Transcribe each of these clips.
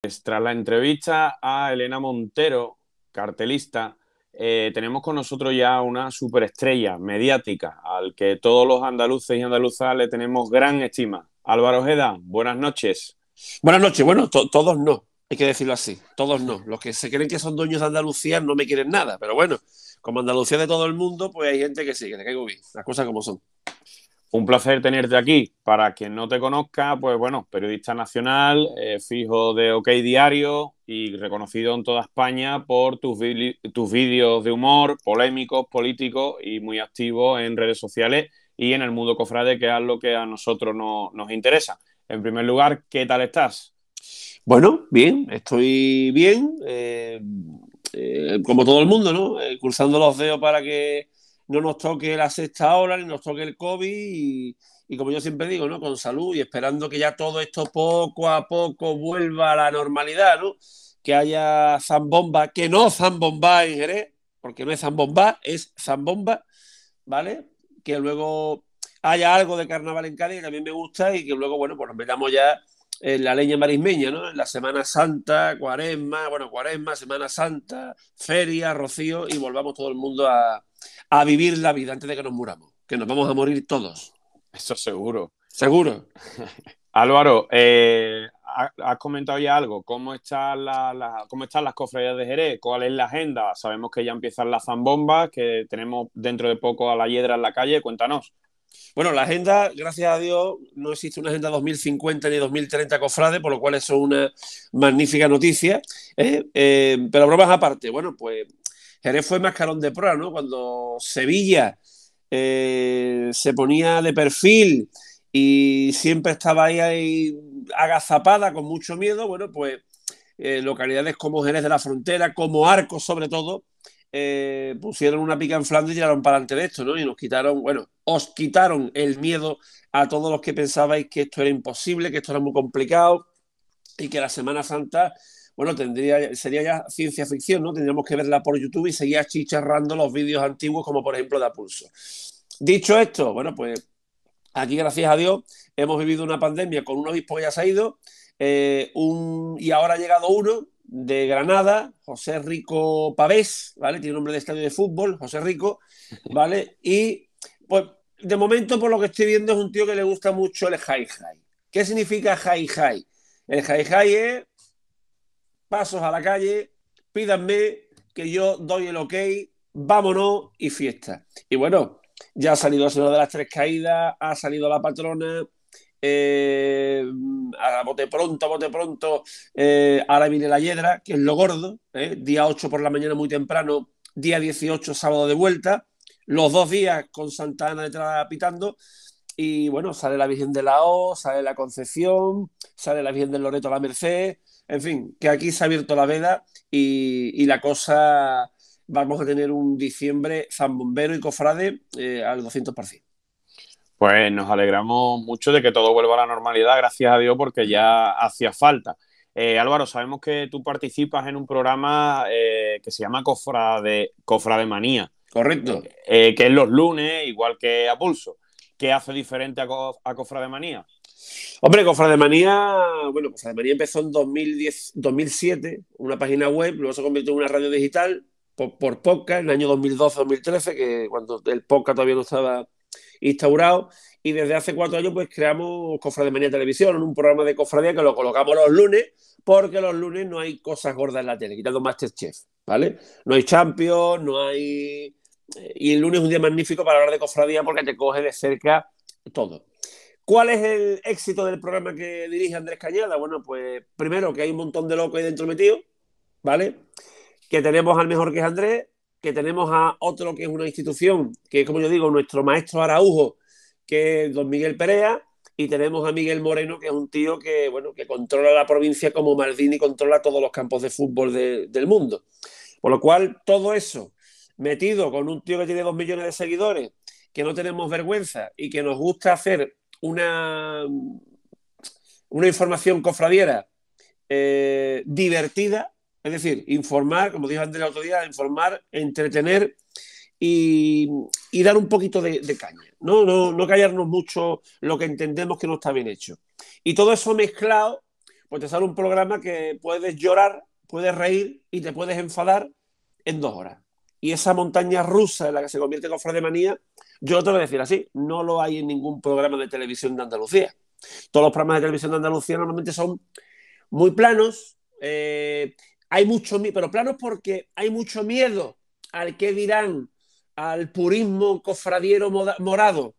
Pues tras la entrevista a Elena Montero, cartelista, eh, tenemos con nosotros ya una superestrella mediática al que todos los andaluces y andaluzas le tenemos gran estima. Álvaro Ojeda, buenas noches. Buenas noches, bueno, todos no, hay que decirlo así, todos no. Los que se creen que son dueños de Andalucía no me quieren nada, pero bueno, como Andalucía de todo el mundo, pues hay gente que sí, que te caigo bien, las cosas como son. Un placer tenerte aquí. Para quien no te conozca, pues bueno, periodista nacional, eh, fijo de OK Diario y reconocido en toda España por tus, vídeos de humor, polémicos, políticos y muy activo en redes sociales y en el mundo cofrade, que es lo que a nosotros nos interesa. En primer lugar, ¿qué tal estás? Bueno, bien, estoy bien, eh, eh, como todo el mundo, ¿no? Cursando los dedos para que no nos toque la sexta ola, ni nos toque el COVID y, como yo siempre digo, ¿no? Con salud y esperando que ya todo esto poco a poco vuelva a la normalidad, ¿no? Que haya zambomba, que no zambomba en Jerez, porque no es zambomba, es zambomba, ¿vale? Que luego haya algo de carnaval en Cádiz que mí me gusta y que luego, bueno, pues nos metamos ya la leña marismeña, ¿no? la Semana Santa, cuaresma, bueno, cuaresma, Semana Santa, feria, rocío y volvamos todo el mundo a, vivir la vida antes de que nos muramos, que nos vamos a morir todos. Eso seguro. Seguro. Álvaro, eh, has comentado ya algo. ¿Cómo, está ¿Cómo están las cofradías de Jerez? ¿Cuál es la agenda? Sabemos que ya empiezan las zambombas, que tenemos dentro de poco a la hiedra en la calle. Cuéntanos. Bueno, la agenda, gracias a Dios, no existe una agenda 2050 ni 2030 cofrade, por lo cual eso es una magnífica noticia. ¿eh? Eh, pero bromas aparte, bueno, pues Jerez fue mascarón de prueba, ¿no? Cuando Sevilla eh, se ponía de perfil y siempre estaba ahí, ahí agazapada con mucho miedo, bueno, pues localidades como Jerez de la Frontera, como Arco sobre todo, eh, pusieron una pica en Flandes y tiraron para adelante de esto, ¿no? Y nos quitaron, bueno, os quitaron el miedo a todos los que pensabais que esto era imposible, que esto era muy complicado y que la Semana Santa, bueno, tendría, sería ya ciencia ficción, ¿no? Tendríamos que verla por YouTube y seguir achicharrando los vídeos antiguos, como por ejemplo de Apulso. Dicho esto, bueno, pues aquí, gracias a Dios, hemos vivido una pandemia con un obispo que ya se ha ido eh, y ahora ha llegado uno de Granada, José Rico Pavés, ¿vale? Tiene nombre de estadio de fútbol, José Rico, ¿vale? Y pues de momento por lo que estoy viendo es un tío que le gusta mucho el high high. ¿Qué significa high high? El high high es pasos a la calle, pídanme que yo doy el ok, vámonos y fiesta. Y bueno, ya ha salido el señor de las tres caídas, ha salido la patrona, eh, a bote pronto, a bote pronto, eh, ahora viene la hiedra, que es lo gordo, ¿eh? día 8 por la mañana muy temprano, día 18 sábado de vuelta, los dos días con Santa Ana detrás pitando, y bueno, sale la Virgen de la O, sale la Concepción, sale la Virgen del Loreto a la Merced, en fin, que aquí se ha abierto la veda y, y la cosa, vamos a tener un diciembre zambombero y cofrade al 200%. Pues nos alegramos mucho de que todo vuelva a la normalidad, gracias a Dios, porque ya hacía falta. Eh, Álvaro, sabemos que tú participas en un programa eh, que se llama Cofra de Manía. Correcto. Eh, que es los lunes, igual que a Pulso. ¿Qué hace diferente a, Cofra de Manía? Hombre, manía. bueno, Manía empezó en 2010, 2007, una página web, luego se convirtió en una radio digital por, por podcast en el año 2012-2013, que cuando el podcast todavía no estaba instaurado y desde hace cuatro años pues creamos de Manía Televisión, un programa de cofradía que lo colocamos los lunes porque los lunes no hay cosas gordas en la tele, quitando Masterchef, ¿vale? No hay Champions, no hay... Eh, y el lunes es un día magnífico para hablar de cofradía porque te coge de cerca todo. ¿Cuál es el éxito del programa que dirige Andrés Cañada? Bueno, pues primero que hay un montón de locos ahí dentro metido, ¿vale? Que tenemos al mejor que es Andrés, que tenemos a otro que es una institución, que es como yo digo, nuestro maestro Araujo, que es don Miguel Perea, y tenemos a Miguel Moreno, que es un tío que, bueno, que controla la provincia como Maldini controla todos los campos de fútbol del mundo. Por lo cual, todo eso, metido con un tío que tiene dos millones de seguidores, que no tenemos vergüenza y que nos gusta hacer una, una información cofradiera eh, divertida, es decir, informar, como dijo antes la autoridad, informar, entretener y, dar un poquito de, caña. ¿no? No, callarnos mucho lo que entendemos que no está bien hecho. Y todo eso mezclado, pues te sale un programa que puedes llorar, puedes reír y te puedes enfadar en dos horas. Y esa montaña rusa en la que se convierte Cofre de Manía, yo te voy a decir así, no lo hay en ningún programa de televisión de Andalucía. Todos los programas de televisión de Andalucía normalmente son muy planos, eh, hay mucho miedo, pero claro, porque hay mucho miedo al que dirán, al purismo cofradiero morado.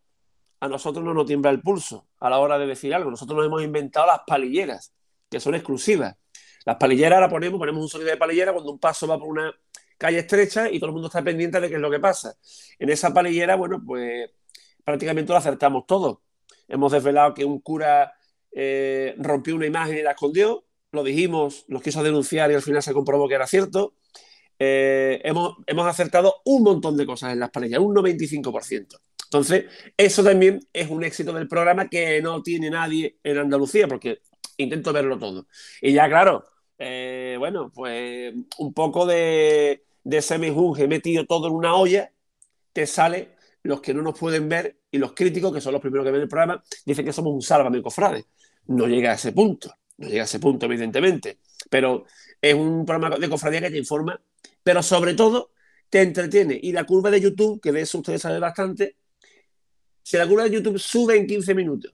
A nosotros no nos tiembla el pulso a la hora de decir algo. Nosotros nos hemos inventado las palilleras, que son exclusivas. Las palilleras las ponemos, ponemos un sonido de palillera cuando un paso va por una calle estrecha y todo el mundo está pendiente de qué es lo que pasa. En esa palillera, bueno, pues prácticamente lo acertamos todo. Hemos desvelado que un cura eh, rompió una imagen y la escondió, lo dijimos, los quiso denunciar y al final se comprobó que era cierto. Eh, hemos, acertado un montón de cosas en las parejas, un 95%. Entonces, eso también es un éxito del programa que no tiene nadie en Andalucía, porque intento verlo todo. Y ya, claro, eh, bueno, pues un poco de, de semijunge metido todo en una olla, te sale los que no nos pueden ver y los críticos, que son los primeros que ven el programa, dicen que somos un sálvame, cofrade. No llega a ese punto. No llega a ese punto, evidentemente, pero es un programa de cofradía que te informa, pero sobre todo te entretiene. Y la curva de YouTube, que de eso ustedes saben bastante, si la curva de YouTube sube en 15 minutos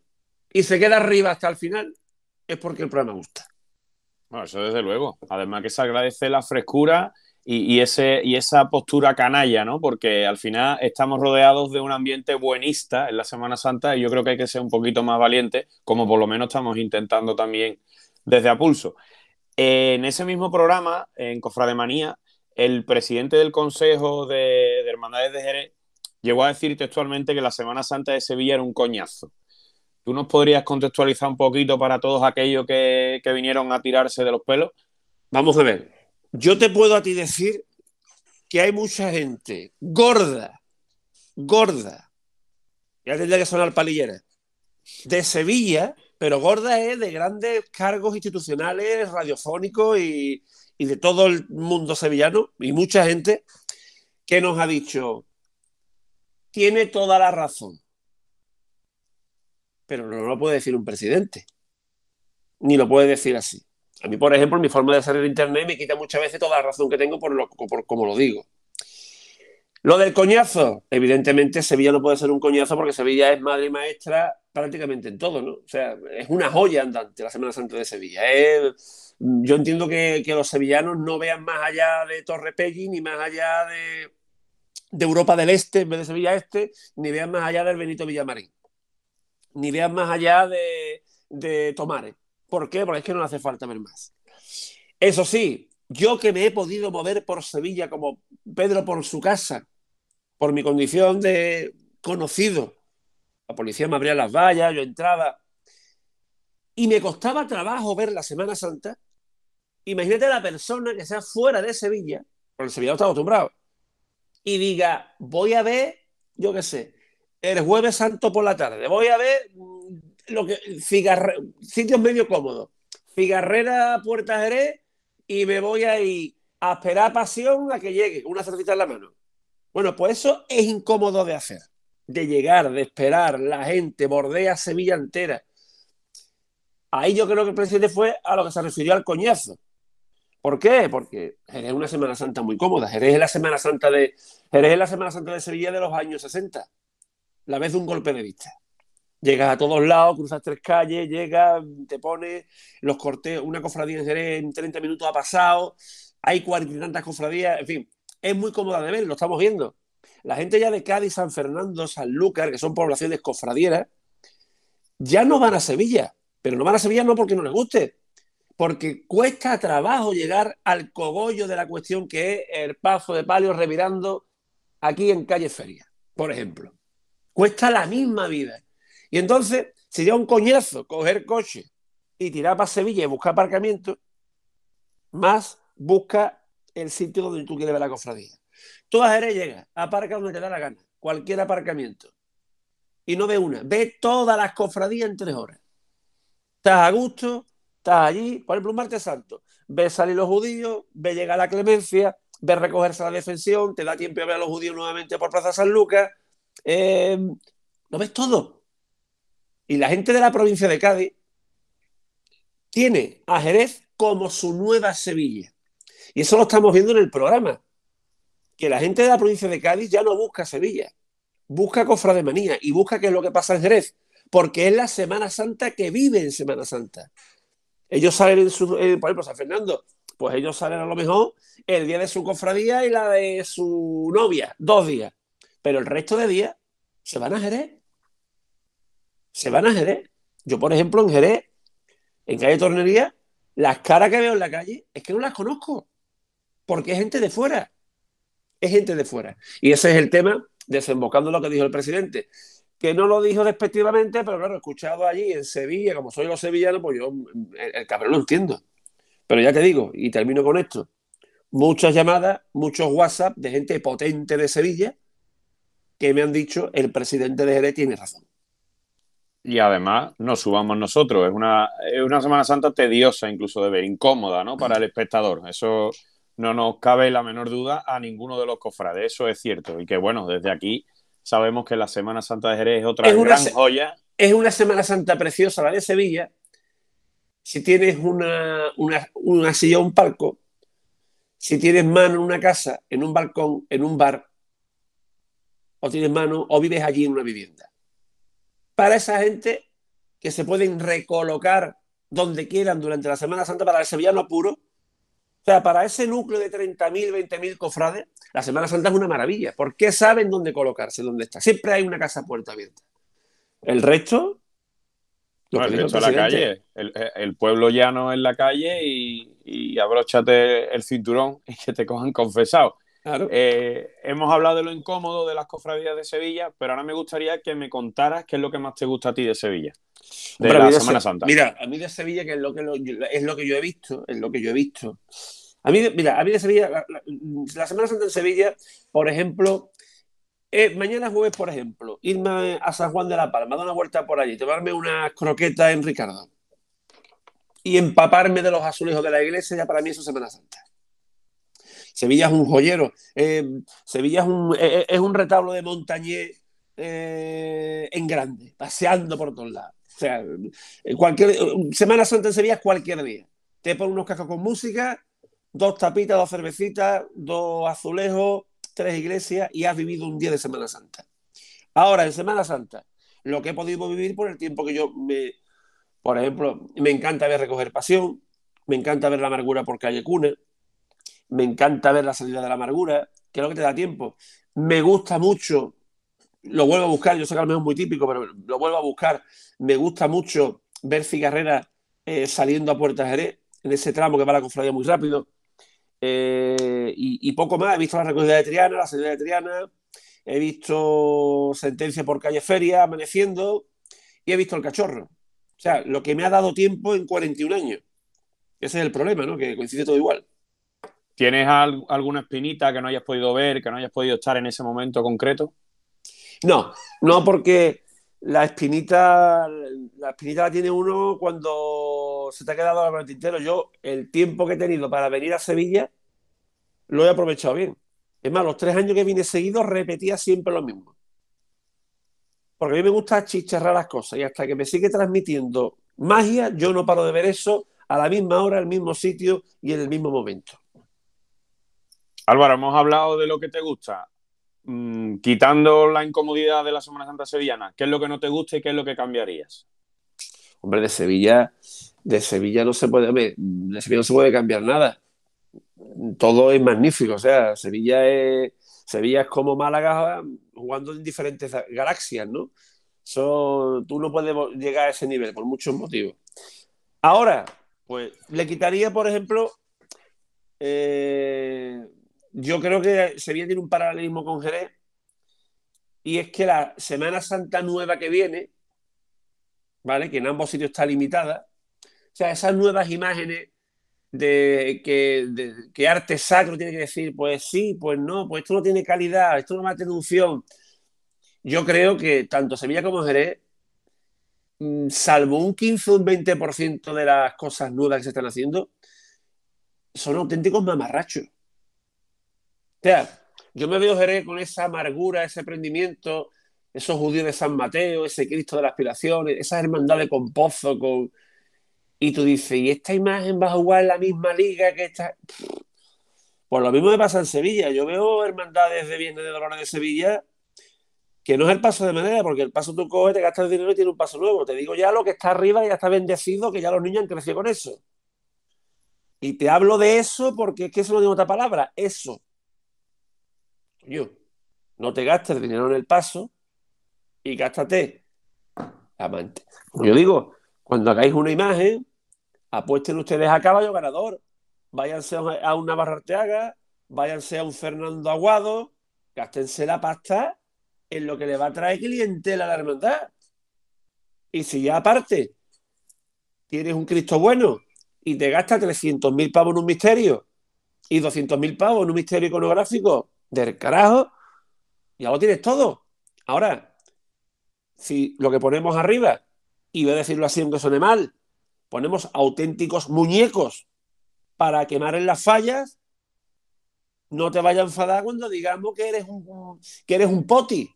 y se queda arriba hasta el final, es porque el programa gusta. Bueno, eso desde luego. Además que se agradece la frescura y, ese, y esa postura canalla, ¿no? Porque al final estamos rodeados de un ambiente buenista en la Semana Santa y yo creo que hay que ser un poquito más valiente, como por lo menos estamos intentando también desde Apulso. En ese mismo programa, en Cofrademanía, el presidente del Consejo de, Hermandades de Jerez llegó a decir textualmente que la Semana Santa de Sevilla era un coñazo. ¿Tú nos podrías contextualizar un poquito para todos aquellos que vinieron a tirarse de los pelos? Vamos a ver, yo te puedo a ti decir que hay mucha gente gorda, gorda, ya tendría que sonar palillera, de Sevilla, pero gorda es de grandes cargos institucionales, radiofónicos y, y de todo el mundo sevillano y mucha gente que nos ha dicho, tiene toda la razón. Pero no lo puede decir un presidente, ni lo puede decir así. A mí, por ejemplo, mi forma de hacer el internet me quita muchas veces toda la razón que tengo por, lo, como lo digo. Lo del coñazo, evidentemente Sevilla no puede ser un coñazo porque Sevilla es madre y maestra prácticamente en todo, ¿no? O sea, es una joya andante la Semana Santa de Sevilla. ¿eh? yo entiendo que, los sevillanos no vean más allá de Torrepelli ni más allá de, Europa del Este en vez de Sevilla Este, ni vean más allá del Benito Villamarín, ni vean más allá de, de Tomares. ¿Por qué? Porque es que no hace falta ver más. Eso sí, yo que me he podido mover por Sevilla como Pedro por su casa, por mi condición de conocido, la policía me abría las vallas, yo entraba, y me costaba trabajo ver la Semana Santa. Imagínate la persona que sea fuera de Sevilla, porque el sevillano está acostumbrado, y diga, voy a ver, yo qué sé, el jueves santo por la tarde, voy a ver lo que, sitios medio cómodos. Figarrera, Puerta Jerez y me voy ahí a esperar pasión a que llegue, una cerdita en la mano. Bueno, pues eso es incómodo de hacer, de llegar, de esperar, la gente bordea Sevilla entera. Ahí yo creo que el presidente fue a lo que se refirió al coñazo. ¿Por qué? Porque Jerez es una Semana Santa muy cómoda. Jerez la Semana Santa de, Jerez la Semana Santa de Sevilla de los años 60. La vez de un golpe de vista. Llegas a todos lados, cruzas tres calles, llegas, te pones los corteos, una cofradía en 30 minutos ha pasado, hay cuarenta y tantas cofradías, en fin, es muy cómoda de ver, lo estamos viendo. La gente ya de Cádiz, San Fernando, San Sanlúcar, que son poblaciones cofradieras, ya no van a Sevilla, pero no van a Sevilla no porque no les guste, porque cuesta trabajo llegar al cogollo de la cuestión que es el paso de palio revirando aquí en calle Feria, por ejemplo. Cuesta la misma vida. Y entonces sería un coñazo coger coche y tirar para Sevilla y buscar aparcamiento, más busca el sitio donde tú quieres ver la cofradía. Todas a Jerez llegas, aparca donde te da la gana, cualquier aparcamiento. Y no ve una, ve todas las cofradías en tres horas. Estás a gusto, estás allí, por ejemplo, un martes santo. Ves salir los judíos, ves llegar la clemencia, ves recogerse la defensión, te da tiempo a ver a los judíos nuevamente por Plaza San Lucas. Eh, lo ves todo. Y la gente de la provincia de Cádiz tiene a Jerez como su nueva Sevilla. Y eso lo estamos viendo en el programa. Que la gente de la provincia de Cádiz ya no busca Sevilla, busca Cofrademanía y busca qué es lo que pasa en Jerez, porque es la Semana Santa que vive en Semana Santa. Ellos salen en su. Eh, por ejemplo, San Fernando, pues ellos salen a lo mejor el día de su cofradía y la de su novia, dos días. Pero el resto de días se van a Jerez se van a Jerez. Yo, por ejemplo, en Jerez, en calle Tornería, las caras que veo en la calle es que no las conozco, porque es gente de fuera. Es gente de fuera. Y ese es el tema, desembocando lo que dijo el presidente, que no lo dijo despectivamente, pero claro, escuchado allí en Sevilla, como soy los sevillanos, pues yo el, cabrón lo entiendo. Pero ya te digo, y termino con esto, muchas llamadas, muchos WhatsApp de gente potente de Sevilla que me han dicho el presidente de Jerez tiene razón y además no subamos nosotros. Es una, una Semana Santa tediosa incluso de ver, incómoda, ¿no? Para el espectador. Eso no nos cabe la menor duda a ninguno de los cofrades, eso es cierto. Y que bueno, desde aquí sabemos que la Semana Santa de Jerez es otra gran joya. Es una Semana Santa preciosa la de Sevilla. Si tienes una, una, una silla, un palco, si tienes mano en una casa, en un balcón, en un bar, o tienes mano, o vives allí en una vivienda para esa gente que se pueden recolocar donde quieran durante la Semana Santa para el sevillano apuro. O sea, para ese núcleo de 30.000, 20.000 cofrades, la Semana Santa es una maravilla, porque saben dónde colocarse, dónde está. Siempre hay una casa puerta abierta. El resto... el resto la calle. El, pueblo llano en la calle y, y abróchate el cinturón y que te cojan confesado. Eh, hemos hablado de lo incómodo de las cofradías de Sevilla, pero ahora me gustaría que me contaras qué es lo que más te gusta a ti de Sevilla, de la Semana Santa. Mira, a mí de Sevilla, que es lo que, es lo que yo he visto, es lo que yo he visto. A mí, mira, a mí de Sevilla, la, Semana Santa en Sevilla, por ejemplo, eh, mañana jueves, por ejemplo, irme a San Juan de la Palma, dar una vuelta por allí, tomarme unas croqueta en Ricardo y empaparme de los azulejos de la iglesia, ya para mí eso es Semana Santa. Sevilla es un joyero, eh, Sevilla eh, eh, es un, retablo de montañés en grande, paseando por todos lados. cualquier, Semana Santa en Sevilla es cualquier día. Te pones unos cascos con música, dos tapitas, dos cervecitas, dos azulejos, tres iglesias y has vivido un día de Semana Santa. Ahora, en Semana Santa, lo que he podido vivir por el tiempo que yo me, por ejemplo, me encanta ver recoger pasión, me encanta ver la amargura por calle Cuna, me encanta ver la salida de la amargura, que es lo que te da tiempo. Me gusta mucho, lo vuelvo a buscar, yo sé que a lo mejor es muy típico, pero lo vuelvo a buscar. Me gusta mucho ver Figarrera eh, saliendo a Puerta Jerez, en ese tramo que va la cofradía muy rápido. Eh, y, poco más, he visto la recogida de Triana, la salida de Triana, he visto sentencia por calle Feria, amaneciendo, y he visto el cachorro. O sea, lo que me ha dado tiempo en 41 años. Ese es el problema, ¿no? Que coincide todo igual. ¿Tienes alguna espinita que no hayas podido ver, que no hayas podido estar en ese momento concreto? No, no porque la espinita la espinita la tiene uno cuando se te ha quedado la el tintero. Yo el tiempo que he tenido para venir a Sevilla lo he aprovechado bien. Es más, los tres años que vine seguido repetía siempre lo mismo. Porque a mí me gusta chicharrar las cosas y hasta que me sigue transmitiendo magia, yo no paro de ver eso a la misma hora, al mismo sitio y en el mismo momento. Álvaro, hemos hablado de lo que te gusta. Mm, quitando la incomodidad de la Semana Santa Sevillana, ¿qué es lo que no te gusta y qué es lo que cambiarías? Hombre, de Sevilla, de Sevilla no se puede, se puede cambiar nada. Todo es magnífico, o sea, Sevilla es, Sevilla es como Málaga jugando en diferentes galaxias, ¿no? tú no puedes llegar a ese nivel por muchos motivos. Ahora, pues le quitaría, por ejemplo, eh, yo creo que Sevilla tiene un paralelismo con Jerez y es que la Semana Santa nueva que viene, ¿vale? Que en ambos sitios está limitada. O sea, esas nuevas imágenes de que, de, que arte sacro tiene que decir, pues sí, pues no, pues esto no tiene calidad, esto no va a tener unción. Yo creo que tanto Sevilla como Jerez, mm, salvo un 15 o un 20% de las cosas nuevas que se están haciendo, son auténticos mamarrachos sea, yo me veo Jerez con esa amargura, ese prendimiento, esos judíos de San Mateo, ese Cristo de las aspiraciones, esas hermandades con pozo, con... Y tú dices, ¿y esta imagen va a jugar en la misma liga que esta? Pues lo mismo me pasa en Sevilla. Yo veo hermandades de bienes de Dolores de Sevilla que no es el paso de manera, porque el paso tú coges, te gastas el dinero y tiene un paso nuevo. Te digo ya lo que está arriba ya está bendecido, que ya los niños han crecido con eso. Y te hablo de eso porque es que eso no tiene otra palabra, eso. Yo, no te gastes el dinero en el paso y gástate la yo digo, cuando hagáis una imagen, apuesten ustedes a caballo ganador. Váyanse a una Barrarteaga, váyanse a un Fernando Aguado, gástense la pasta en lo que le va a traer clientela a la hermandad. Y si ya aparte tienes un Cristo bueno y te gastas mil pavos en un misterio y mil pavos en un misterio iconográfico del carajo, ya lo tienes todo. Ahora, si lo que ponemos arriba, y voy a decirlo así aunque suene mal, ponemos auténticos muñecos para quemar en las fallas, no te vayas a enfadar cuando digamos que eres un, que eres un poti.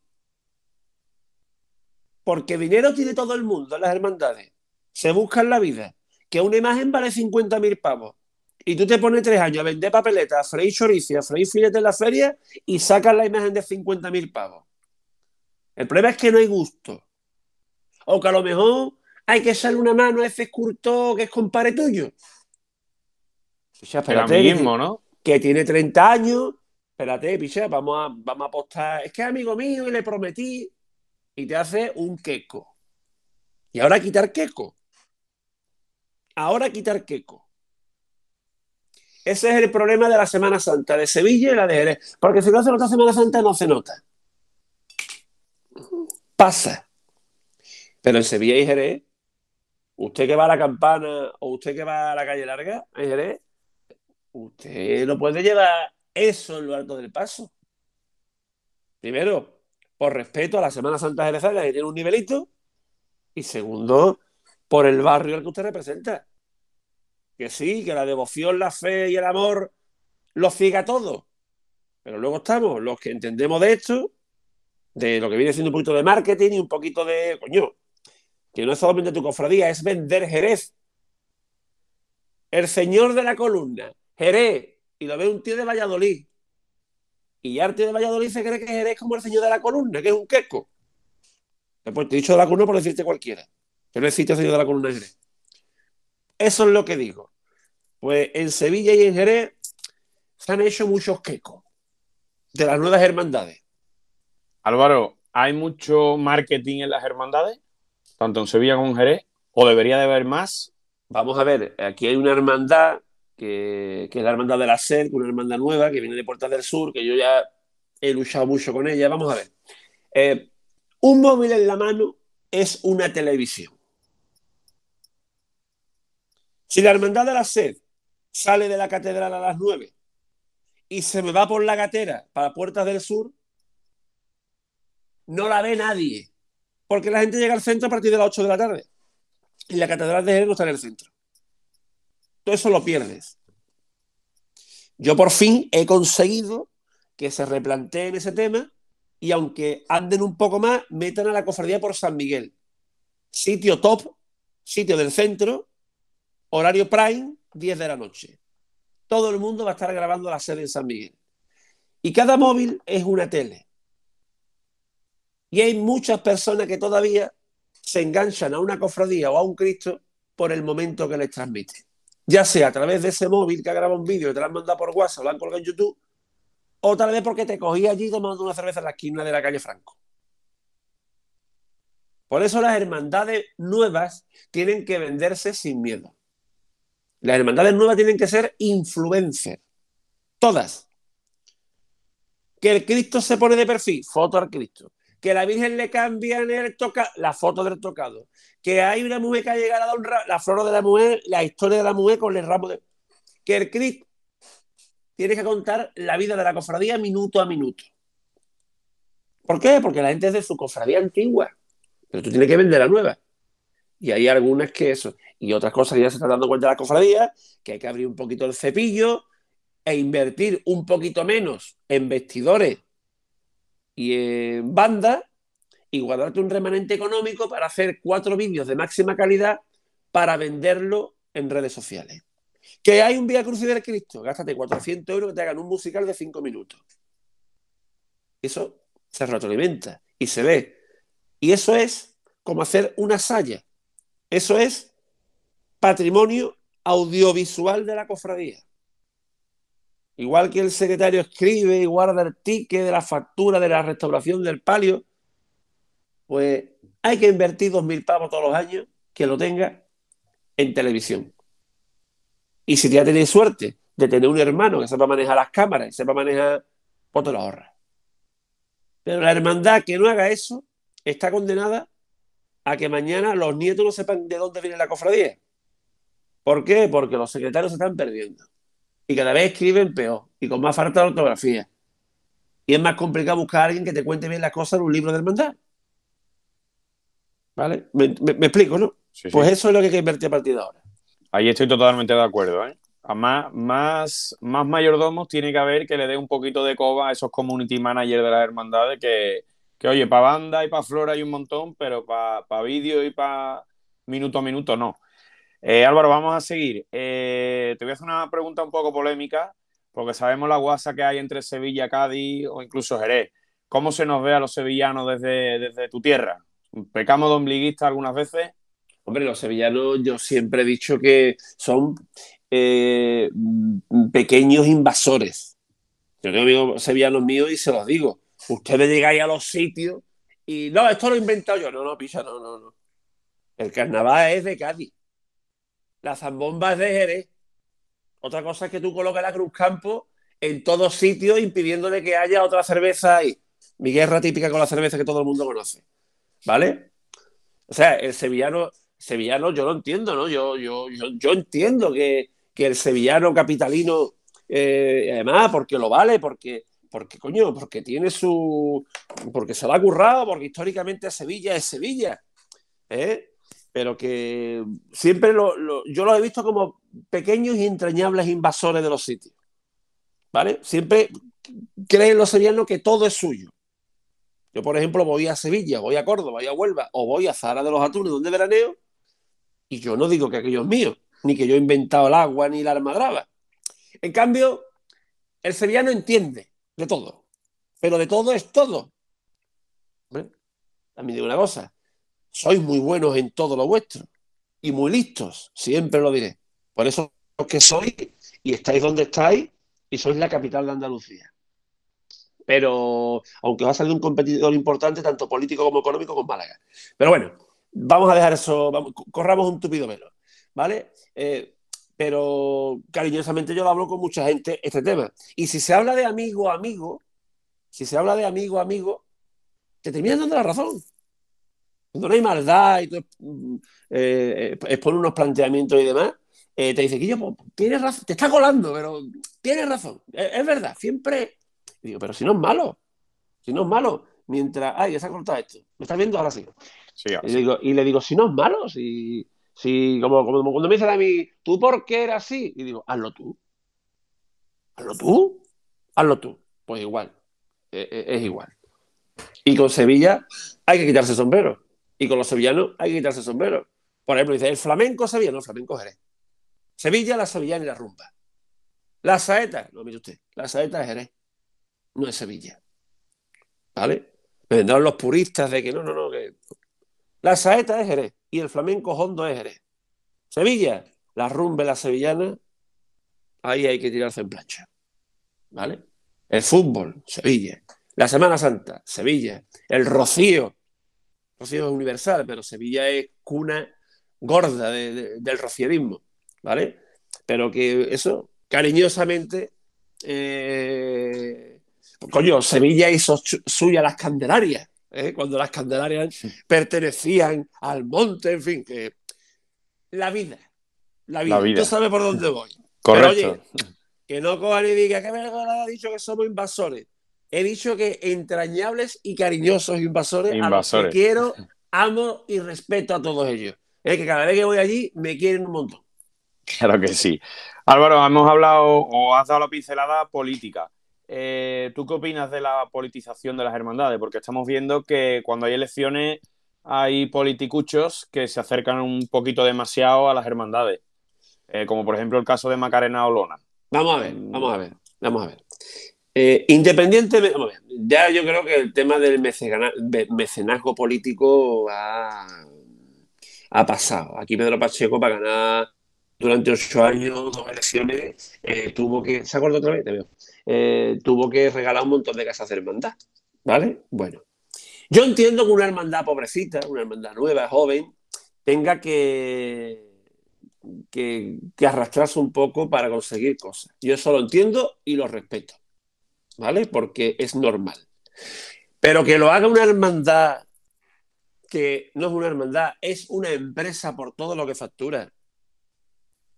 Porque dinero tiene todo el mundo las hermandades. Se buscan la vida. Que una imagen vale mil pavos y tú te pones tres años a vender papeletas, a freír chorizo, a freír filetes en la feria y sacas la imagen de 50.000 pavos. El problema es que no hay gusto. O que a lo mejor hay que echarle una mano a ese escultor que es compare tuyo. Picha, Pero mismo, ¿no? Que tiene 30 años. Espérate, picha, vamos a, vamos a apostar. Es que es amigo mío y le prometí. Y te hace un queco. Y ahora quitar queco. Ahora quitar queco. Ese es el problema de la Semana Santa, de Sevilla y la de Jerez. Porque si no se otra Semana Santa no se nota. Pasa. Pero en Sevilla y Jerez, usted que va a la campana o usted que va a la calle larga, Jerez, usted no puede llevar eso en lo alto del paso. Primero, por respeto a la Semana Santa de Jerez, que tiene un nivelito. Y segundo, por el barrio al que usted representa que sí, que la devoción, la fe y el amor lo ciega todo. Pero luego estamos los que entendemos de esto, de lo que viene siendo un poquito de marketing y un poquito de, coño, que no es solamente tu cofradía, es vender Jerez. El señor de la columna, Jerez, y lo ve un tío de Valladolid. Y ya de Valladolid se cree que Jerez como el señor de la columna, que es un queco. Después te he dicho de la columna por decirte cualquiera. Que no existe el señor de la columna Jerez. Eso es lo que digo. Pues en Sevilla y en Jerez se han hecho muchos quecos de las nuevas hermandades. Álvaro, ¿hay mucho marketing en las hermandades? Tanto en Sevilla como en Jerez. ¿O debería de haber más? Vamos a ver, aquí hay una hermandad que, es la hermandad de la SED, una hermandad nueva que viene de Puertas del Sur, que yo ya he luchado mucho con ella. Vamos a ver. Eh, un móvil en la mano es una televisión. Si la hermandad de la sed sale de la catedral a las 9 y se me va por la gatera para Puertas del Sur, no la ve nadie, porque la gente llega al centro a partir de las 8 de la tarde y la catedral de Jerez está en el centro. Todo eso lo pierdes. Yo por fin he conseguido que se replanteen ese tema y aunque anden un poco más, metan a la cofradía por San Miguel. Sitio top, sitio del centro, Horario Prime, 10 de la noche. Todo el mundo va a estar grabando la sede en San Miguel. Y cada móvil es una tele. Y hay muchas personas que todavía se enganchan a una cofradía o a un Cristo por el momento que les transmite. Ya sea a través de ese móvil que ha grabado un vídeo y te lo han mandado por WhatsApp o lo han colgado en YouTube, o tal vez porque te cogí allí tomando una cerveza en la esquina de la calle Franco. Por eso las hermandades nuevas tienen que venderse sin miedo. Las hermandades nuevas tienen que ser influencers. Todas. Que el Cristo se pone de perfil, foto al Cristo. Que la Virgen le en el toca la foto del tocado. Que hay una mujer que ha llegado a dar la flor de la mujer, la historia de la mujer con el ramo de. Que el Cristo tiene que contar la vida de la cofradía minuto a minuto. ¿Por qué? Porque la gente es de su cofradía antigua. Pero tú tienes que vender la nueva. Y hay algunas que eso. Y otras cosas ya se está dando cuenta la cofradía, que hay que abrir un poquito el cepillo e invertir un poquito menos en vestidores y en bandas y guardarte un remanente económico para hacer cuatro vídeos de máxima calidad para venderlo en redes sociales. Que hay un Vía Cruz del Cristo, gástate 400 euros que te hagan un musical de 5 minutos. Eso se retroalimenta y se ve. Y eso es como hacer una saya. Eso es patrimonio audiovisual de la cofradía. Igual que el secretario escribe y guarda el ticket de la factura de la restauración del palio, pues hay que invertir dos mil pavos todos los años que lo tenga en televisión. Y si ya tenéis suerte de tener un hermano que sepa manejar las cámaras y sepa manejar, pues te lo Pero la hermandad que no haga eso está condenada que mañana los nietos no sepan de dónde viene la cofradía. ¿Por qué? Porque los secretarios se están perdiendo. Y cada vez escriben peor y con más falta de ortografía. Y es más complicado buscar a alguien que te cuente bien las cosas en un libro de hermandad. ¿Vale? Me, explico, ¿no? pues eso es lo que hay que invertir a partir de ahora. Ahí estoy totalmente de acuerdo, ¿eh? Además, más, más, mayordomos tiene que haber que le dé un poquito de coba a esos community managers de las hermandades que, que oye, para banda y para flor hay un montón, pero para vídeo y para minuto a minuto no. Eh, Álvaro, vamos a seguir. Eh, te voy a hacer una pregunta un poco polémica, porque sabemos la guasa que hay entre Sevilla, Cádiz o incluso Jerez. ¿Cómo se nos ve a los sevillanos desde, desde tu tierra? ¿Pecamos de ombliguista algunas veces? Hombre, los sevillanos yo siempre he dicho que son eh, pequeños invasores. Yo tengo amigos sevillanos míos y se los digo Ustedes llegáis a los sitios y no, esto lo he inventado yo. No, no, pisa, no, no, no. El carnaval es de Cádiz. La zambomba es de Jerez. Otra cosa es que tú colocas la Cruz Campo en todos sitios impidiéndole que haya otra cerveza ahí. Mi guerra típica con la cerveza que todo el mundo conoce. ¿Vale? O sea, el sevillano, sevillano yo lo entiendo, ¿no? Yo, yo, yo, entiendo que, el sevillano capitalino, eh, además, porque lo vale, porque porque, coño, porque tiene su. Porque se lo ha currado, porque históricamente Sevilla es Sevilla. ¿eh? Pero que siempre lo, lo, yo lo he visto como pequeños y entrañables invasores de los sitios. ¿Vale? Siempre creen los sevillanos que todo es suyo. Yo, por ejemplo, voy a Sevilla, voy a Córdoba, voy a Huelva o voy a Zara de los Atunes, donde veraneo, y yo no digo que aquello es mío, ni que yo he inventado el agua ni la armadraba. En cambio, el sevillano entiende de todo. Pero de todo es todo. ¿Vale? También digo una cosa, sois muy buenos en todo lo vuestro y muy listos, siempre lo diré. Por eso que sois y estáis donde estáis y sois la capital de Andalucía. Pero aunque va a salido un competidor importante, tanto político como económico, con Málaga. Pero bueno, vamos a dejar eso, corramos un tupido menos, ¿Vale? Eh, pero cariñosamente yo hablo con mucha gente este tema. Y si se habla de amigo, amigo, si se habla de amigo, amigo, te terminan dando la razón. Cuando no hay maldad y tú mm, eh, unos planteamientos y demás, eh, te dice, que pues, tienes razón, te está colando, pero tienes razón. Es, verdad, siempre. digo, pero si no es malo, si no es malo, mientras, ay, ya se ha cortado esto, me estás viendo ahora sí. Y, y, le digo, si no es malo, si si, como, cuando me dicen a mí, ¿tú por qué eras así? Y digo, hazlo tú. Hazlo tú. Hazlo tú. Pues igual. E, e, es igual. Y con Sevilla hay que quitarse sombrero. Y con los sevillanos hay que quitarse sombrero. Por ejemplo, dice, el flamenco sevillano, el flamenco jerez. Sevilla, la sevillana y la rumba. La saeta, no mire usted, la saeta es Jerez, no es Sevilla. ¿Vale? Me los puristas de que no, no, no, que... La saeta es Jerez y el flamenco hondo Eres. Sevilla, la rumbe la sevillana, ahí hay que tirarse en plancha. ¿Vale? El fútbol, Sevilla. La Semana Santa, Sevilla. El Rocío. Rocío es universal, pero Sevilla es cuna gorda del rocierismo. ¿Vale? Pero que eso, cariñosamente, eh, coño, Sevilla hizo suya las Candelarias. ¿eh? cuando las Candelarias pertenecían al monte, en fin, que la vida, la vida, tú sabes por dónde voy. Correcto. que no cojan y digan que me ha dicho que somos invasores. He dicho que entrañables y cariñosos invasores, invasores. que quiero, amo y respeto a todos ellos. Es que cada vez que voy allí me quieren un montón. Claro que sí. Álvaro, hemos hablado o has dado la pincelada política. Eh, ¿Tú qué opinas de la politización de las hermandades? Porque estamos viendo que cuando hay elecciones hay politicuchos que se acercan un poquito demasiado a las hermandades, eh, como por ejemplo el caso de Macarena Olona. Vamos a ver, mm. vamos a ver, vamos a ver. Eh, independientemente, ya yo creo que el tema del mecenazgo político ha, pasado. Aquí Pedro Pacheco para ganar durante ocho años dos elecciones tuvo que... ¿Se acuerda otra vez? Te veo. Eh, tuvo que regalar un montón de casas de hermandad. ¿Vale? Bueno. Yo entiendo que una hermandad pobrecita, una hermandad nueva, joven, tenga que, que, que, arrastrarse un poco para conseguir cosas. Yo eso lo entiendo y lo respeto, ¿vale? Porque es normal. Pero que lo haga una hermandad que no es una hermandad, es una empresa por todo lo que factura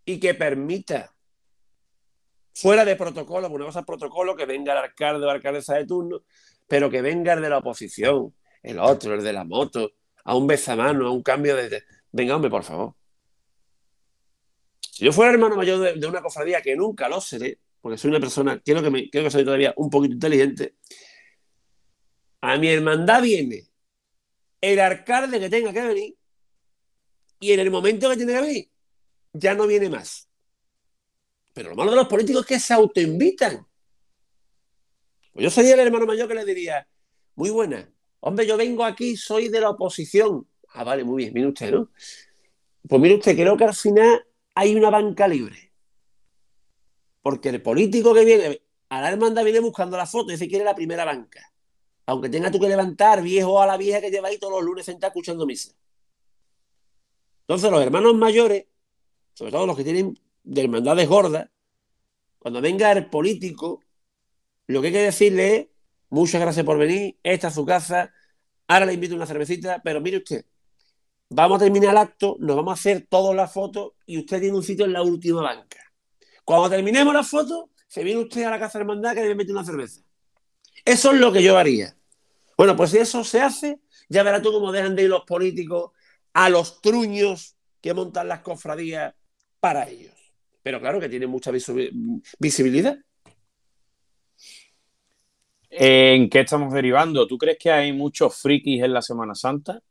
y que permita fuera de protocolo, ponemos al protocolo, que venga el alcalde o alcaldesa de turno, pero que venga el de la oposición, el otro, el de la moto, a un besamano, a un cambio de... Venga, hombre, por favor. Si yo fuera hermano mayor de, una cofradía, que nunca lo seré, porque soy una persona, que, creo que soy todavía un poquito inteligente, a mi hermandad viene el alcalde que tenga que venir y en el momento que tiene que venir ya no viene más. Pero lo malo de los políticos es que se autoinvitan. Pues yo sería el hermano mayor que le diría, muy buena, hombre, yo vengo aquí, soy de la oposición. Ah, vale, muy bien, mire usted, ¿no? Pues mire usted, creo que al final hay una banca libre. Porque el político que viene, a la hermandad viene buscando la foto, dice quiere la primera banca. Aunque tenga tú que levantar viejo a la vieja que lleva ahí todos los lunes sentada escuchando misa. Entonces los hermanos mayores, sobre todo los que tienen de hermandades gordas, cuando venga el político, lo que hay que decirle es, muchas gracias por venir, esta es su casa, ahora le invito una cervecita, pero mire usted, vamos a terminar el acto, nos vamos a hacer todas las fotos y usted tiene un sitio en la última banca. Cuando terminemos la foto, se viene usted a la casa de hermandad que le mete una cerveza. Eso es lo que yo haría. Bueno, pues si eso se hace, ya verá tú cómo dejan de ir los políticos a los truños que montan las cofradías para ellos pero claro que tiene mucha visibilidad. ¿En qué estamos derivando? ¿Tú crees que hay muchos frikis en la Semana Santa?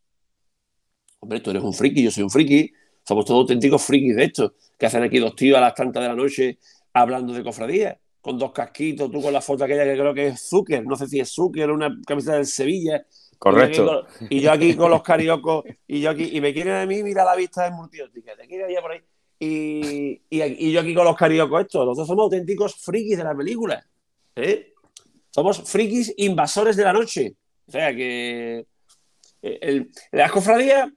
Hombre, tú eres un friki, yo soy un friki. Somos todos auténticos frikis de estos. Que hacen aquí dos tíos a las tantas de la noche hablando de cofradías. Con dos casquitos, tú con la foto aquella que creo que es Zucker. No sé si es Zucker, una camiseta de Sevilla. Correcto. Y yo aquí con, los cariocos. Y yo aquí. Y me quieren a mí, mira la vista de Murtiótica. Te quieren allá por ahí. Y, yo aquí con los cariocos estos, dos somos auténticos frikis de la película. ¿eh? Somos frikis invasores de la noche. O sea que eh, las cofradías,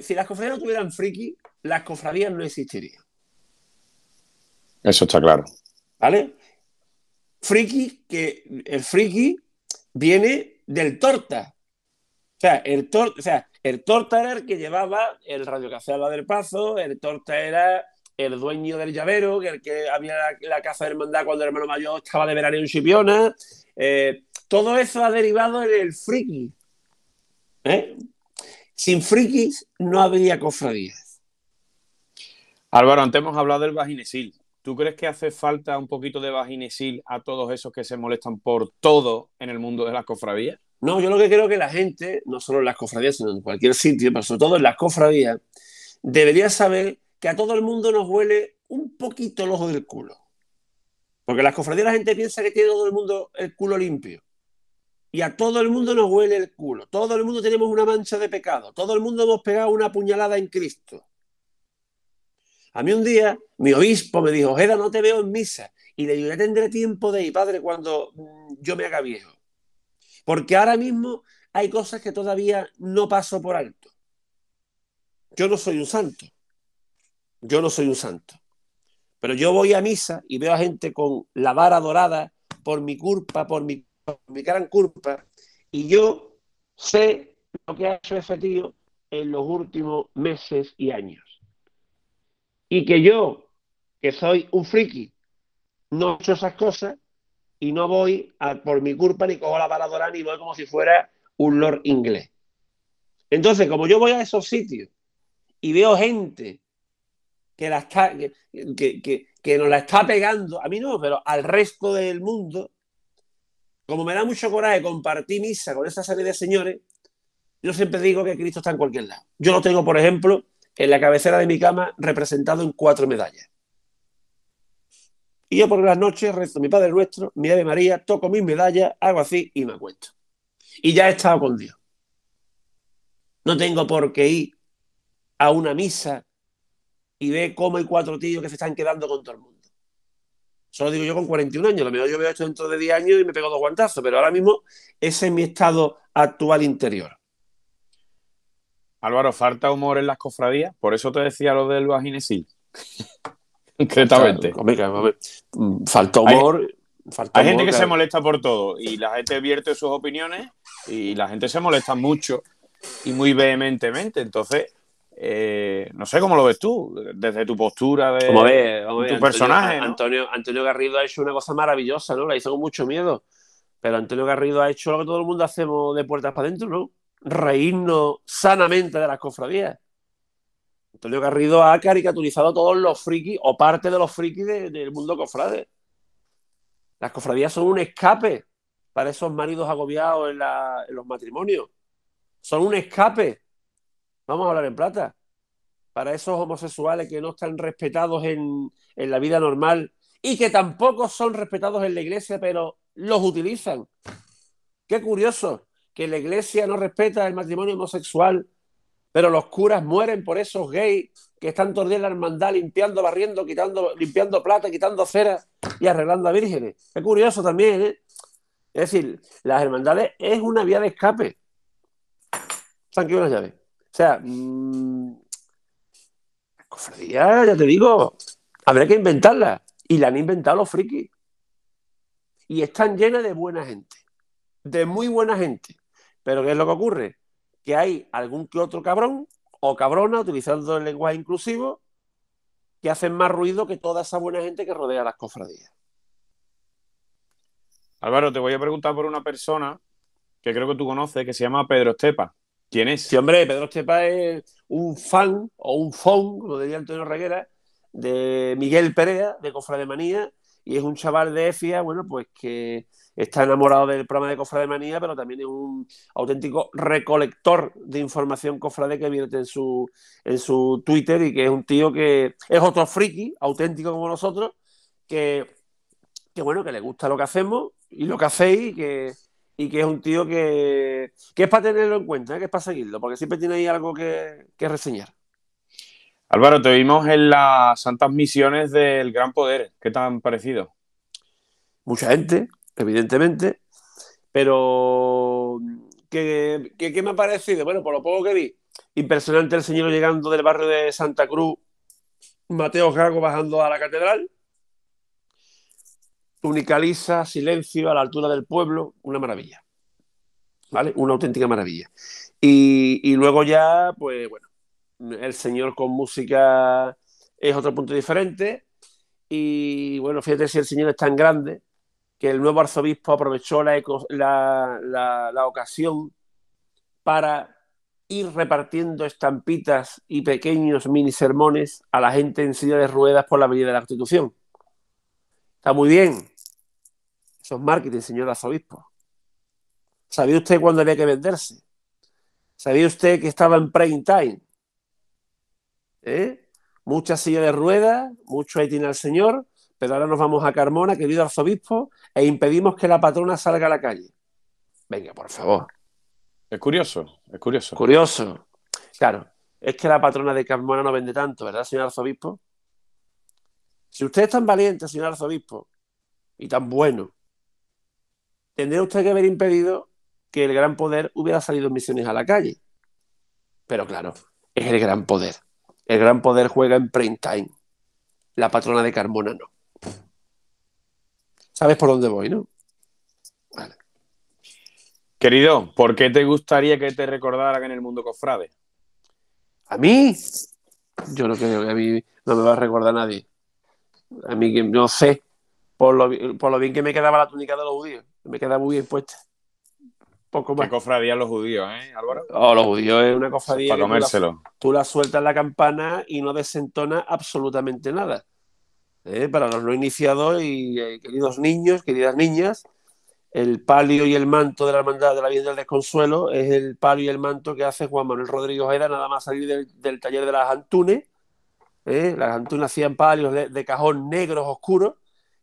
si las cofradías no tuvieran friki, las cofradías no existirían. Eso está claro. ¿Vale? Friki, que el friki viene del torta. O sea, el torta o sea, el Torta era el que llevaba el radio a la del Pazo, el Torta era el dueño del llavero, el que había la, casa de hermandad cuando el hermano mayor estaba de verano en Chipiona. Eh, todo eso ha derivado en el friki. ¿eh? Sin frikis no habría cofradías. Álvaro, antes hemos hablado del vaginesil. ¿Tú crees que hace falta un poquito de vaginesil a todos esos que se molestan por todo en el mundo de las cofradías? No, yo lo que creo que la gente, no solo en las cofradías, sino en cualquier sitio, pero sobre todo en las cofradías, debería saber que a todo el mundo nos huele un poquito el ojo del culo. Porque en las cofradías la gente piensa que tiene todo el mundo el culo limpio. Y a todo el mundo nos huele el culo. Todo el mundo tenemos una mancha de pecado. Todo el mundo hemos pegado una puñalada en Cristo. A mí un día mi obispo me dijo, Ojeda, no te veo en misa. Y le digo, ya tendré tiempo de ir, padre, cuando mm, yo me haga viejo. Porque ahora mismo hay cosas que todavía no paso por alto. Yo no soy un santo. Yo no soy un santo. Pero yo voy a misa y veo a gente con la vara dorada por mi culpa, por mi, gran culpa. Y yo sé lo que ha hecho ese tío en los últimos meses y años. Y que yo, que soy un friki, no he hecho esas cosas, y no voy por mi culpa ni cojo la baladora ni voy como si fuera un lord inglés. Entonces, como yo voy a esos sitios y veo gente que, la que, que nos la está pegando, a mí no, pero al resto del mundo, como me da mucho coraje compartir misa con esa serie de señores, yo siempre digo que Cristo está en cualquier lado. Yo lo tengo, por ejemplo, en la cabecera de mi cama representado en cuatro medallas. Y yo por las noches rezo mi Padre Nuestro, mi Ave María, toco mis medallas, hago así y me acuesto. Y ya he estado con Dios. No tengo por qué ir a una misa y ver cómo hay cuatro tíos que se están quedando con todo el mundo. Solo digo yo con 41 años, lo mejor yo veo esto dentro de 10 años y me pego dos guantazos, pero ahora mismo ese es mi estado actual interior. Álvaro, falta humor en las cofradías, por eso te decía lo del vaginesil. Mm, falta humor. Hay gente que se molesta por todo y la gente vierte sus opiniones y la gente se molesta mucho y muy vehementemente. Entonces, eh, no sé cómo lo ves tú, desde tu postura, de tu personaje. Antonio, Antonio Garrido ha hecho una cosa maravillosa, ¿no? La hizo con mucho miedo. Pero Antonio Garrido ha hecho lo que todo el mundo hacemos de puertas para adentro, ¿no? Reírnos sanamente de las cofradías. Antonio Garrido ha caricaturizado a todos los frikis o parte de los frikis del mundo cofrade. Las cofradías son un escape para esos maridos agobiados en, los matrimonios. Son un escape. Vamos a hablar en plata. Para esos homosexuales que no están respetados en, en la vida normal y que tampoco son respetados en la iglesia, pero los utilizan. Qué curioso que la iglesia no respeta el matrimonio homosexual pero los curas mueren por esos gays que están todos de en la hermandad limpiando, barriendo, quitando, limpiando plata, quitando cera y arreglando a vírgenes. Es curioso también, ¿eh? Es decir, las hermandades es una vía de escape. aquí las llaves. O sea, mmm, cofradía, ya te digo, habrá que inventarla. Y la han inventado los frikis. Y están llenas de buena gente. De muy buena gente. Pero ¿qué es lo que ocurre? que hay algún que otro cabrón o cabrona, utilizando el lenguaje inclusivo, que hacen más ruido que toda esa buena gente que rodea las cofradías. Álvaro, te voy a preguntar por una persona que creo que tú conoces, que se llama Pedro Estepa. ¿Quién es? Sí, hombre, Pedro Estepa es un fan o un fong, lo diría Antonio Reguera, de Miguel Perea, de Cofrademanía, y es un chaval de EFIA, bueno, pues que está enamorado del programa de Cofrade Manía, pero también es un auténtico recolector de información cofrade que vierte en su, en su Twitter y que es un tío que es otro friki, auténtico como nosotros, que, bueno, que le gusta lo que hacemos y lo que hacéis y que, es un tío que, que es para tenerlo en cuenta, ¿eh? que es para seguirlo, porque siempre tiene ahí algo que, que reseñar. Álvaro, te vimos en las Santas Misiones del Gran Poder. ¿Qué tan parecido? Mucha gente, evidentemente, pero ¿qué, me ha parecido? Bueno, por lo poco que vi, impresionante el señor llegando del barrio de Santa Cruz, Mateo Gago bajando a la catedral, túnica silencio a la altura del pueblo, una maravilla, ¿vale? Una auténtica maravilla. y luego ya, pues bueno, el señor con música es otro punto diferente. Y bueno, fíjate si el señor es tan grande que el nuevo arzobispo aprovechó la, ocasión para ir repartiendo estampitas y pequeños mini sermones a la gente en silla de ruedas por la Avenida de la Constitución. Está muy bien. Eso es marketing, señor arzobispo. ¿Sabía usted cuándo había que venderse? ¿Sabía usted que estaba en prime time? ¿eh? Mucha silla de ruedas, mucho tiene al Señor, pero ahora nos vamos a Carmona, querido arzobispo, e impedimos que la patrona salga a la calle. Venga, por favor. Es curioso, es curioso. Curioso. Claro, es que la patrona de Carmona no vende tanto, ¿verdad, señor arzobispo? Si usted es tan valiente, señor arzobispo, y tan bueno, tendría usted que haber impedido que el gran poder hubiera salido en misiones a la calle. Pero claro, es el gran poder. El Gran Poder juega en print time. La patrona de Carmona no. ¿Sabes por dónde voy, no? Vale. Querido, ¿por qué te gustaría que te recordaran en el mundo cofrade? ¿A mí? Yo no creo que a mí no me va a recordar nadie. A mí que no sé. Por lo, por lo, bien que me quedaba la túnica de los judíos. Me queda muy bien puesta poco ¿Qué cofradía los judíos, eh, Álvaro? Oh, los judíos es una cofradía. Para comérselo. Tú la, sueltas la campana y no desentona absolutamente nada. Eh, para los no iniciados y eh, queridos niños, queridas niñas, el palio y el manto de la hermandad de la vida del Desconsuelo es el palio y el manto que hace Juan Manuel Rodríguez Ojeda nada más salir del, taller de las Antunes. Eh, las Antunes hacían palios de, de, cajón negros oscuros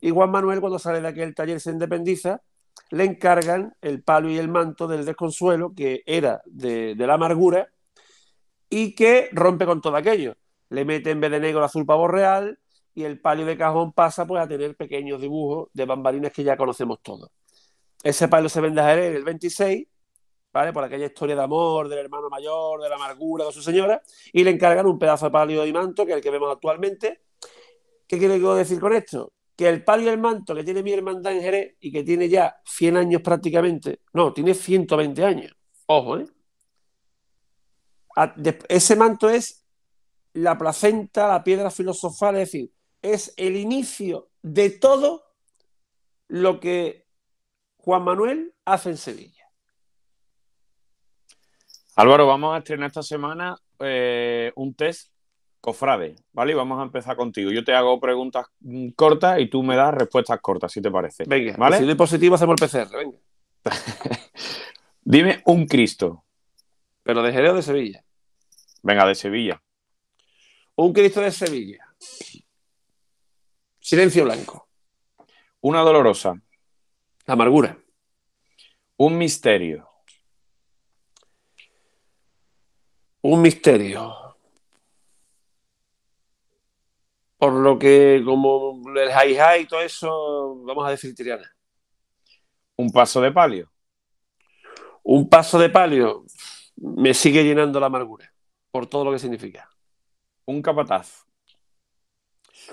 y Juan Manuel cuando sale de aquel taller se independiza le encargan el palo y el manto del desconsuelo, que era de, la amargura, y que rompe con todo aquello. Le mete en vez de negro azul pavo real y el palio de cajón pasa pues, a tener pequeños dibujos de bambarines que ya conocemos todos. Ese palio se vende a Jerez el 26 ¿Vale? Por aquella historia de amor, del hermano mayor, de la amargura de su señora, y le encargan un pedazo de palio y manto, que es el que vemos actualmente. ¿Qué quiero decir con esto? que el palio del manto que tiene mi hermandad en Jerez y que tiene ya 100 años prácticamente, no, tiene 120 años, ojo, ¿eh? Ah, ese manto es la placenta, la piedra filosofal, es decir, es el inicio de todo lo que Juan Manuel hace en Sevilla. Álvaro, vamos a estrenar esta semana eh, un test Cofrade, ¿vale? Vamos a empezar contigo. Yo te hago preguntas cortas y tú me das respuestas cortas, si te parece. Venga, pues ¿vale? Si doy positivo, hacemos el PCR, venga. Dime un Cristo. ¿Pero de Jerez de Sevilla? Venga, de Sevilla. Un Cristo de Sevilla. Silencio blanco. Una dolorosa. amargura. Un misterio. Un misterio. Por lo que, como el high high y todo eso, vamos a decir Triana. ¿Un paso de palio? Un paso de palio me sigue llenando la amargura, por todo lo que significa. ¿Un capataz?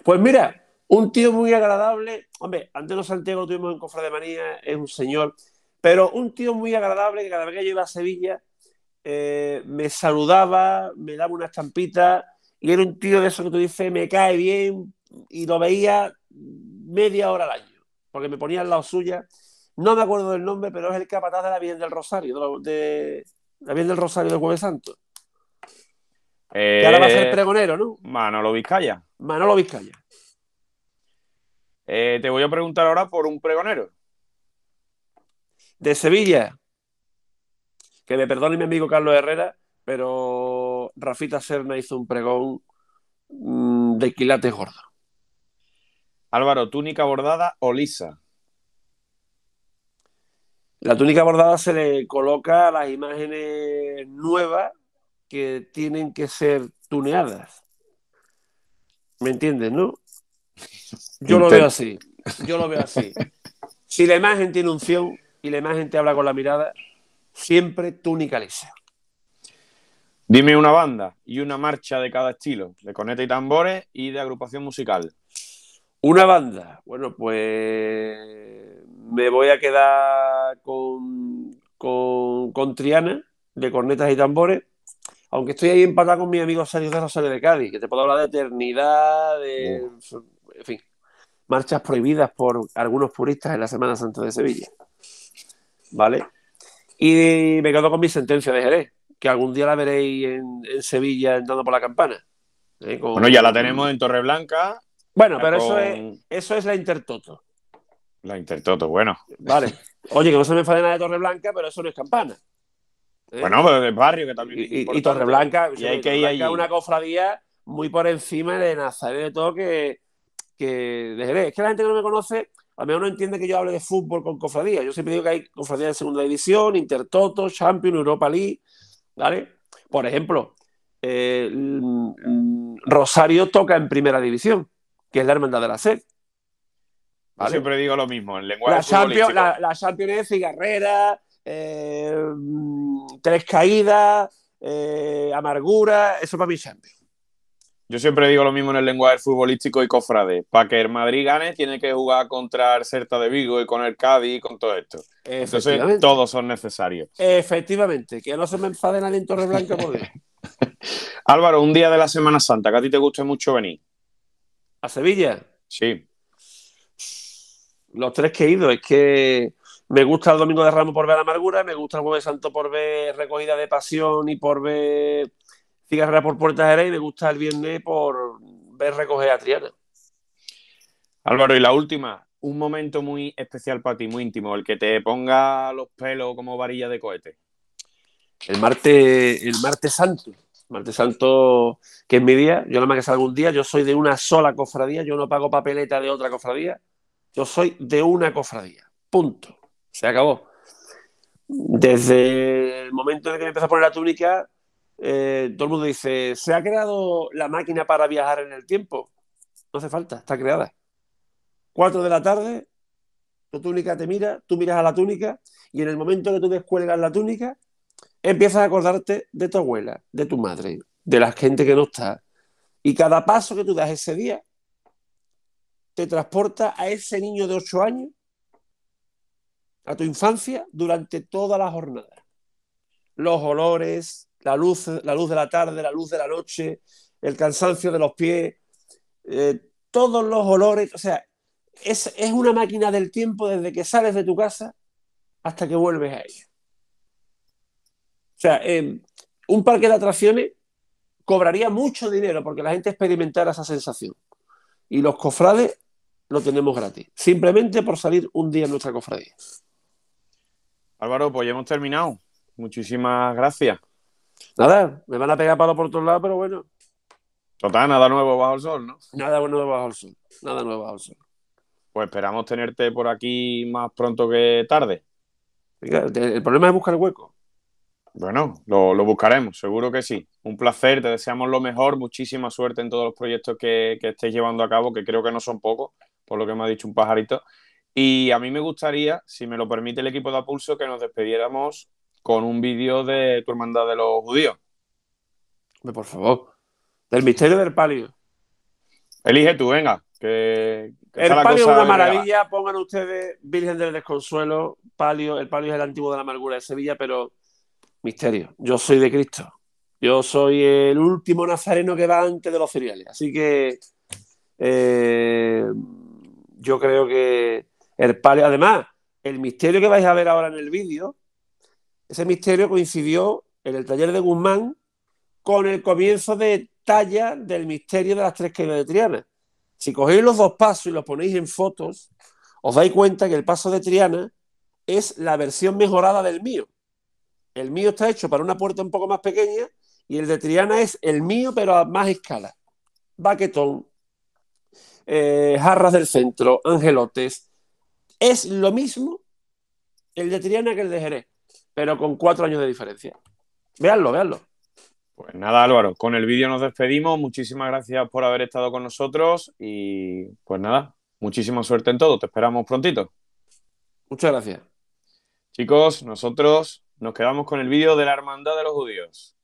Pues mira, un tío muy agradable. Hombre, antes los Santiago tuvimos en Cofra de Manía, es un señor, pero un tío muy agradable que cada vez que yo iba a Sevilla eh, me saludaba, me daba una estampita y era un tío de eso que tú dices, me cae bien, y lo veía media hora al año, porque me ponía al lado suya. No me acuerdo del nombre, pero es el capataz de la Virgen del Rosario, de, la Virgen del Rosario del Jueves Santo. que ahora va a ser eh, pregonero, ¿no? Manolo Vizcaya. Manolo Vizcaya. Eh, te voy a preguntar ahora por un pregonero. De Sevilla. Que me perdone mi amigo Carlos Herrera, pero Rafita Serna hizo un pregón mm, de quilate gordo. Álvaro, túnica bordada o lisa. La túnica bordada se le coloca a las imágenes nuevas que tienen que ser tuneadas. ¿Me entiendes, no? Yo lo veo así. Yo lo veo así. Si la imagen tiene unción y la imagen te habla con la mirada, siempre túnica lisa. Dime una banda y una marcha de cada estilo, de cornetas y tambores y de agrupación musical. Una banda. Bueno, pues me voy a quedar con, Triana, de cornetas y tambores. Aunque estoy ahí empatado con mi amigo Sergio de Rosario de Cádiz, que te puedo hablar de eternidad, de. En fin, marchas prohibidas por algunos puristas en la Semana Santa de Sevilla. ¿Vale? Y me quedo con mi sentencia de Jerez que algún día la veréis en, Sevilla entrando por la campana. ¿eh? bueno, ya la tenemos en Torreblanca. Bueno, pero eso, es, eso es la Intertoto. La Intertoto, bueno. Vale. Oye, que no se me enfade nada de Torreblanca, pero eso no es campana. ¿eh? Bueno, pero es barrio que también. Y, Torreblanca, hay que una cofradía muy por encima de Nazaret de todo que, Es que la gente que no me conoce, a lo mejor no entiende que yo hable de fútbol con cofradía. Yo siempre digo que hay cofradías de segunda división, Intertoto, Champions, Europa League. ¿vale? Por ejemplo, eh, mm, Rosario toca en primera división, que es la hermandad de la SED. Siempre digo lo mismo, en lenguaje la Champions, la, es cigarrera, eh, mm, tres caídas, eh, amargura, eso es para mi Champions. Yo siempre digo lo mismo en el lenguaje futbolístico y cofrade. Para que el Madrid gane, tiene que jugar contra el Celta de Vigo y con el Cádiz y con todo esto. Entonces, todos son necesarios. Efectivamente, que no se me enfade nadie en Torreblanca por Álvaro, un día de la Semana Santa, que a ti te guste mucho venir. ¿A Sevilla? Sí. Los tres que he ido, es que me gusta el Domingo de Ramos por ver la amargura, me gusta el Jueves Santo por ver recogida de pasión y por ver ...si por Puertas de y me gusta el viernes por ver recoger a Triana. Álvaro, y la última, un momento muy especial para ti, muy íntimo, el que te ponga los pelos como varilla de cohete. El martes, el martes santo. Martes Santo, que es mi día, yo no más que salgo un día, yo soy de una sola cofradía, yo no pago papeleta de otra cofradía, yo soy de una cofradía. Punto. Se acabó. Desde el momento en que me empecé a poner la túnica, eh, todo el mundo dice, se ha creado la máquina para viajar en el tiempo. No hace falta, está creada. Cuatro de la tarde, tu túnica te mira, tú miras a la túnica y en el momento que tú descuelgas la túnica, empiezas a acordarte de tu abuela, de tu madre, de la gente que no está. Y cada paso que tú das ese día te transporta a ese niño de ocho años, a tu infancia, durante toda la jornada. Los olores, la luz, la luz de la tarde, la luz de la noche, el cansancio de los pies, eh, todos los olores, o sea, es, una máquina del tiempo desde que sales de tu casa hasta que vuelves a ella. O sea, eh, un parque de atracciones cobraría mucho dinero porque la gente experimentara esa sensación. Y los cofrades lo tenemos gratis, simplemente por salir un día en nuestra cofradía. Álvaro, pues ya hemos terminado. Muchísimas gracias. Nada, me van a pegar palo por todos lados, pero bueno. Total, nada nuevo bajo el sol, ¿no? Nada nuevo bajo el sol. Nada nuevo bajo el sol. Pues esperamos tenerte por aquí más pronto que tarde. El problema es buscar el hueco. Bueno, lo, buscaremos, seguro que sí. Un placer, te deseamos lo mejor, muchísima suerte en todos los proyectos que, que estéis llevando a cabo, que creo que no son pocos, por lo que me ha dicho un pajarito. Y a mí me gustaría, si me lo permite el equipo de Apulso, que nos despediéramos con un vídeo de tu hermandad de los judíos. Por favor. Del misterio del palio. Elige tú, venga. el palio es una maravilla. Pongan ustedes Virgen del Desconsuelo, palio. El palio es el antiguo de la amargura de Sevilla, pero misterio. Yo soy de Cristo. Yo soy el último nazareno que va antes de los cereales. Así que eh, yo creo que el palio. Además, el misterio que vais a ver ahora en el vídeo ese misterio coincidió en el taller de Guzmán con el comienzo de talla del misterio de las tres caídas de Triana. Si cogéis los dos pasos y los ponéis en fotos, os dais cuenta que el paso de Triana es la versión mejorada del mío. El mío está hecho para una puerta un poco más pequeña y el de Triana es el mío, pero a más escala. Baquetón, eh, Jarras del Centro, Angelotes. Es lo mismo el de Triana que el de Jerez pero con cuatro años de diferencia. Veanlo, veanlo. Pues nada, Álvaro, con el vídeo nos despedimos. Muchísimas gracias por haber estado con nosotros y pues nada, muchísima suerte en todo. Te esperamos prontito. Muchas gracias. Chicos, nosotros nos quedamos con el vídeo de la Hermandad de los Judíos.